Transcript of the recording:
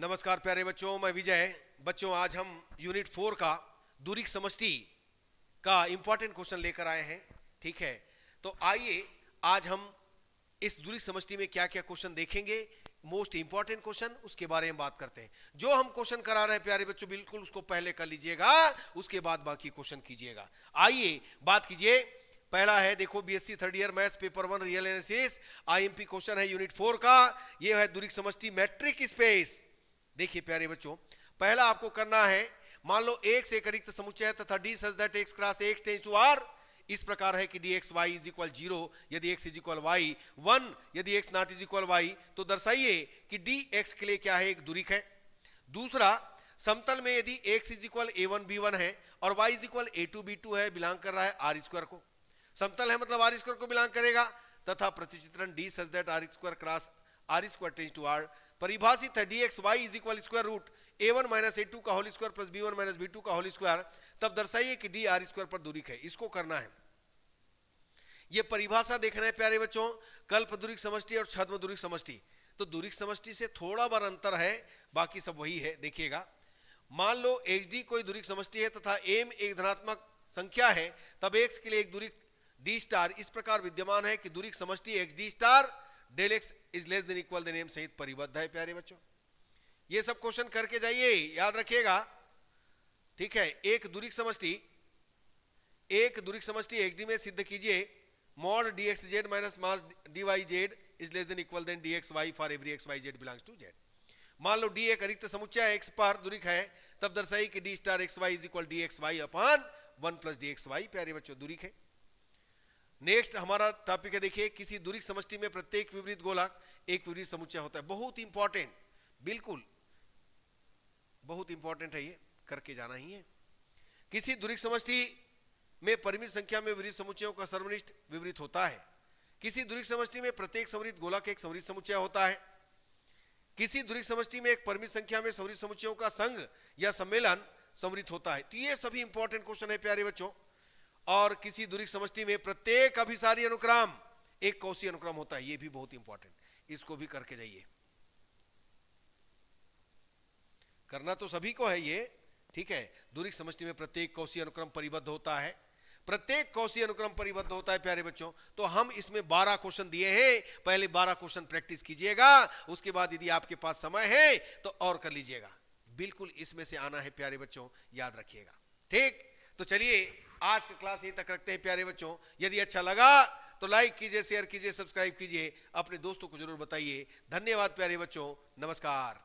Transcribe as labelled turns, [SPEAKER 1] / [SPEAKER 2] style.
[SPEAKER 1] नमस्कार प्यारे बच्चों मैं विजय बच्चों आज हम यूनिट फोर का दूरिक समष्टि का इंपॉर्टेंट क्वेश्चन लेकर आए हैं ठीक है तो आइए आज हम इस दूरिक समष्टि में क्या क्या क्वेश्चन देखेंगे मोस्ट इंपॉर्टेंट क्वेश्चन उसके बारे में बात करते हैं जो हम क्वेश्चन करा रहे हैं प्यारे बच्चों बिल्कुल उसको पहले कर लीजिएगा उसके बाद बाकी क्वेश्चन कीजिएगा आइए बात कीजिए पहला है देखो BSc third year maths paper one real analysis IMP question है यूनिट फोर का यह है दूरिक समष्टि मैट्रिक स्पेस देखिए प्यारे बच्चों पहला आपको करना है मान लो एक से एक रिक्त समुच्चय तथा D such that X cross X tends to R इस प्रकार है कि D X Y is equal zero यदि X is equal Y one यदि X not is equal Y तो दर्शाइए कि डी एक्स के लिए क्या है एक दूरिक है दूसरा समतल में यदि X is equal A one B one है और Y is equal A two B two है बिलोंग कर रहा है आर स्क्वायर को समतल है मतलब आर स्क्वायर को बिलोंग करेगा तथा प्रतिचित्रण D such that R square cross R square tends to R परिभाषित है D X Y is equal square root A one minus A two का whole square plus B one minus B two का whole square तब दर्शाइए कि D R square पर दूरी है इसको करना है ये परिभाषा देखना है प्यारे बच्चों कल्प दूरिक समष्टि और छद्म दूरिक समष्टि तो दूरिक समष्टि से थोड़ा बार अंतर है बाकी सब वही है देखिएगा मान लो एच डी कोई दूरिक समष्टि है तथा एम एक धनात्मक संख्या है तब एक्स के लिए एक दूरिक डी स्टार इस प्रकार विद्यमान है कि दूरिक समष्टि X D star del X is less than equal than M सहित परिबद्ध है प्यारे बच्चों ये सब क्वेश्चन करके जाइए याद रखिएगा ठीक है एक दूरिक समष्टि एक दूरिक समष्टि एक डी में सिद्ध कीजिए mod D X Z minus मार्स D Y Z is less than equal than D X Y for every X Y Z belongs to Z मान लो डी एक रिक्त समुच्चय एक्स पर दूरिक है तब दर्शाई कि D star X Y is equal D X Y upon one plus D X Y प्यारे बच्चों दूरिक है नेक्स्ट हमारा टॉपिक है देखिए किसी दूरी समष्टि में प्रत्येक विपरीत गोला एक विपरीत समुच्चय होता है बहुत इंपॉर्टेंट बिल्कुल बहुत इंपॉर्टेंट है ये करके जाना ही है किसी दूरी समष्टि में परिमित संख्या में विपरीत समुच्चयों का सर्वनिष्ठ विपरीत होता है किसी दूरी समष्टि में प्रत्येक समृद्ध गोला का एक समृद्ध समुच्चय होता है किसी दूरी समष्टि में एक परिमित संख्या में समृद्ध समुच्चयों का संघ या सम्मेलन समृद्ध होता है तो ये सभी इंपॉर्टेंट क्वेश्चन है प्यारे बच्चों और किसी दूरी समष्टि में प्रत्येक अभिसारी अनुक्रम एक कौशी अनुक्रम होता है ये भी बहुत इंपॉर्टेंट इसको भी करके जाइए करना तो सभी को है ये ठीक है दूरिक समष्टि में प्रत्येक कौशी अनुक्रम परिबद्ध होता है प्रत्येक कौशी अनुक्रम परिबद्ध होता है प्यारे बच्चों तो हम इसमें बारह क्वेश्चन दिए हैं पहले बारह क्वेश्चन प्रैक्टिस कीजिएगा उसके बाद यदि आपके पास समय है तो और कर लीजिएगा बिल्कुल इसमें से आना है प्यारे बच्चों याद रखिएगा ठीक तो चलिए आज का क्लास यही तक रखते हैं प्यारे बच्चों यदि अच्छा लगा तो लाइक कीजिए शेयर कीजिए सब्सक्राइब कीजिए अपने दोस्तों को जरूर बताइए धन्यवाद प्यारे बच्चों नमस्कार